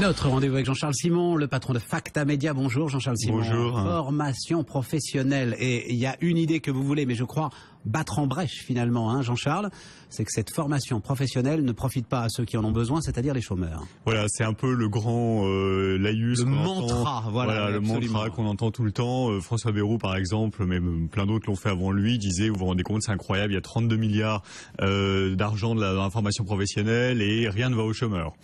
Notre rendez-vous avec Jean-Charles Simon, le patron de Facta Media. Bonjour Jean-Charles Simon. Bonjour. Formation professionnelle. Et il y a une idée que vous voulez, mais je crois battre en brèche finalement, hein, Jean-Charles, c'est que cette formation professionnelle ne profite pas à ceux qui en ont besoin, c'est-à-dire les chômeurs. Voilà, c'est un peu le grand euh, laïus. Le mantra, voilà. voilà le mantra qu'on entend tout le temps. Euh, François Bayrou, par exemple, mais plein d'autres l'ont fait avant lui, disait, vous vous rendez compte, c'est incroyable, il y a 32 milliards euh, d'argent de la formation professionnelle et rien ne va aux chômeurs.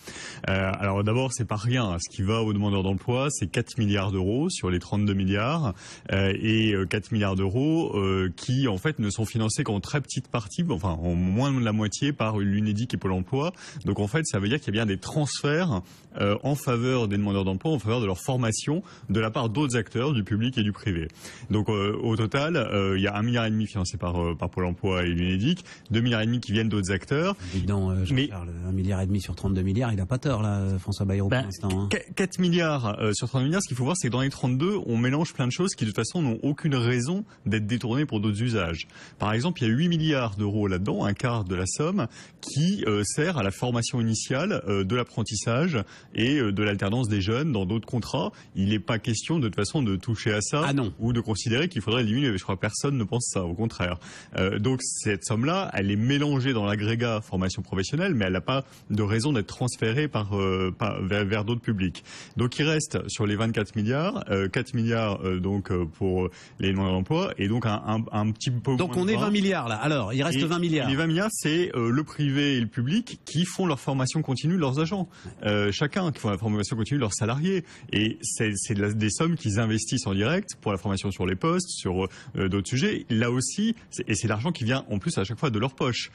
Euh, alors d'abord, c'est pas rien. Ce qui va aux demandeurs d'emploi, c'est 4 milliards d'euros sur les 32 milliards euh, et 4 euh, milliards d'euros qui, en fait, ne sont financés qu'en très petite partie, enfin en moins de la moitié par l'UNEDIC et Pôle emploi. Donc en fait, ça veut dire qu'il y a bien des transferts euh, en faveur des demandeurs d'emploi, en faveur de leur formation de la part d'autres acteurs, du public et du privé. Donc euh, au total, euh, il y a un milliard et demi financé par, par Pôle emploi et l'UNEDIC, deux milliards et demi qui viennent d'autres acteurs. Évident, je Mais, un milliard et demi sur 32 milliards, il n'a pas tort là, François Bayrou pour bah, l'instant. 4 hein. milliards sur 32 milliards, ce qu'il faut voir, c'est que dans les 32, on mélange plein de choses qui de toute façon n'ont aucune raison d'être détournées pour d'autres usages. Par exemple, il y a 8 milliards d'euros là-dedans, un quart de la somme, qui euh, sert à la formation initiale euh, de l'apprentissage et euh, de l'alternance des jeunes dans d'autres contrats. Il n'est pas question de toute façon de toucher à ça ah non. ou de considérer qu'il faudrait diminuer. Je crois que personne ne pense ça, au contraire. donc cette somme-là, elle est mélangée dans l'agrégat formation professionnelle, mais elle n'a pas de raison d'être transférée par, vers, d'autres publics. Donc il reste sur les 24 milliards, 4 milliards donc pour les non-emploi et donc un, petit peu est 20 hein. milliards là. Alors, il reste 20 milliards. Les 20 milliards, c'est euh, le privé et le public qui font leur formation continue de leurs agents. Euh, chacun qui fait la formation continue de leurs salariés. Et c'est des sommes qu'ils investissent en direct pour la formation sur les postes, sur euh, d'autres sujets. Là aussi, et c'est l'argent qui vient en plus à chaque fois de leur poche.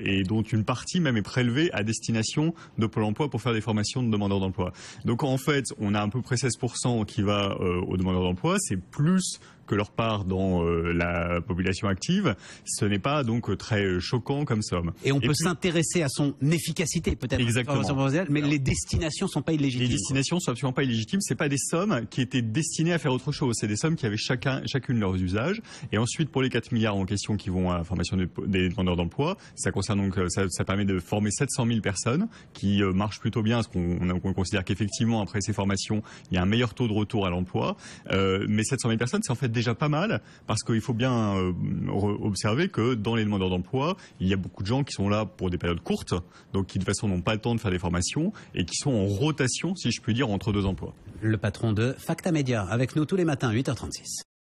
et dont une partie même est prélevée à destination de Pôle emploi pour faire des formations de demandeurs d'emploi. Donc en fait, on a à peu près 16% qui va aux demandeurs d'emploi. C'est plus que leur part dans euh, la population active, ce n'est pas donc très choquant comme somme. Et on peut s'intéresser à son efficacité peut-être. Exactement. Mais les destinations sont pas illégitimes. Les destinations sont absolument pas illégitimes. C'est pas des sommes qui étaient destinées à faire autre chose. C'est des sommes qui avaient chacun, chacune leurs usages. Et ensuite, pour les 4 milliards en question qui vont à la formation des demandeurs d'emploi, ça concerne donc, euh, ça, permet de former 700 000 personnes qui euh, marchent plutôt bien, parce qu'on considère qu'effectivement, après ces formations, il y a un meilleur taux de retour à l'emploi. mais 700 000 personnes, c'est en fait déjà pas mal, parce qu'il faut bien euh, observer que dans les demandeurs d'emploi, il y a beaucoup de gens qui sont là pour des périodes courtes, donc qui de toute façon n'ont pas le temps de faire des formations, et qui sont en rotation, si je puis dire, entre deux emplois. Le patron de Facta Media, avec nous tous les matins, 8h36.